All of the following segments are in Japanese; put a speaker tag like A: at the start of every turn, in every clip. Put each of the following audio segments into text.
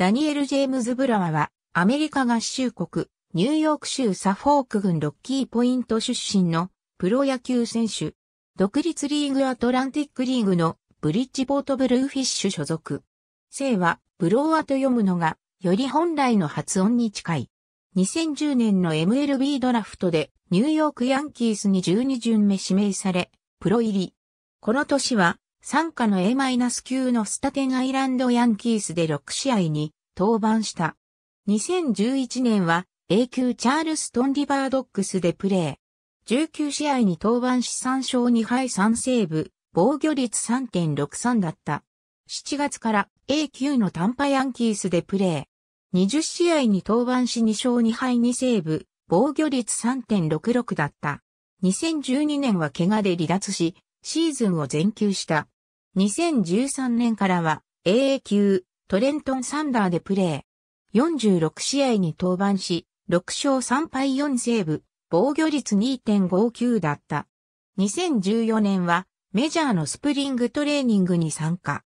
A: ダニエル・ジェームズ・ブラワは、アメリカ合衆国、ニューヨーク州サフォーク郡ロッキーポイント出身のプロ野球選手。独立リーグアトランティックリーグのブリッジポートブルーフィッシュ所属。姓はブローアと読むのが、より本来の発音に近い。2010年の MLB ドラフトでニューヨークヤンキースに12巡目指名され、プロ入り。この年は参加の A- 9のスタテンアイランドヤンキースで6試合に登板した。2011年は A 級チャールストンリバードックスでプレー。19試合に登板し3勝2敗3セーブ、防御率3.63だった。7月から A 級のタンパヤンキースでプレー。20試合に登板し2勝2敗2セーブ、防御率3.66だった。2012年は怪我で離脱し、シーズンを全休した。2013年からは AA 級トレントンサンダーでプレー。46試合に登板し、6勝3敗4セーブ、防御率2.59だった。2014年はメジャーのスプリングトレーニングに参加。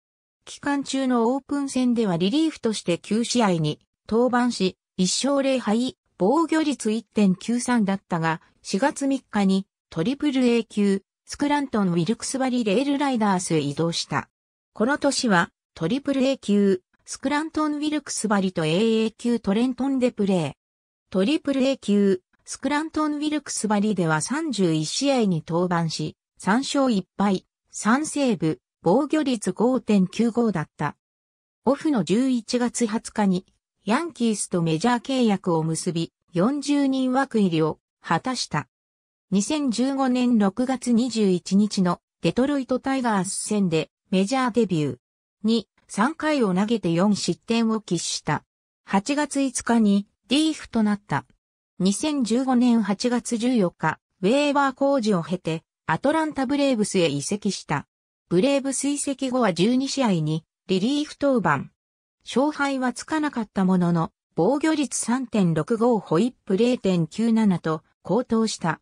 A: 期間中のオープン戦ではリリーフとして9試合に登板し、1勝0敗、防御率1.93だったが、4月3日にトリプル A 級スクラントン・ウィルクスバリレールライダースへ移動した。この年は、トリプル A 級、スクラントン・ウィルクスバリと AA 級トレントンでプレー。トリプル A 級、スクラントン・ウィルクスバリでは31試合に登板し、3勝1敗、3セーブ、防御率5.95だった。オフの11月20日に、ヤンキースとメジャー契約を結び、40人枠入りを果たした。2015年6月21日のデトロイトタイガース戦でメジャーデビュー。に3回を投げて4失点を喫した。8月5日にリーフとなった。2015年8月14日、ウェーバー工事を経て、アトランタブレーブスへ移籍した。ブレーブス移籍後は12試合にリリーフ登板。勝敗はつかなかったものの、防御率3.65ホイップ0.97と高騰した。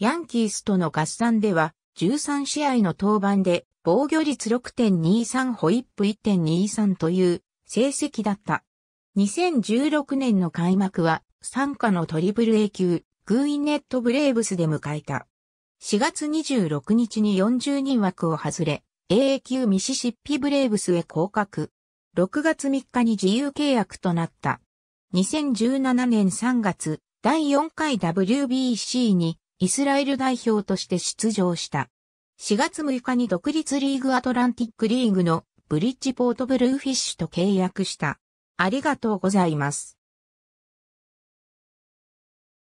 A: ヤンキースとの合算では、13試合の登板で、防御率6.23ホイップ1.23という成績だった。2016年の開幕は、参加のトリプル A 級、グーインネットブレーブスで迎えた。4月26日に40人枠を外れ、a 級ミシシッピブレーブスへ降格。6月3日に自由契約となった。2017年3月、第4回 WBC にイスラエル代表として出場した。4月6日に独立リーグアトランティックリーグのブリッジポートブルーフィッシュと契約した。ありがとうございます。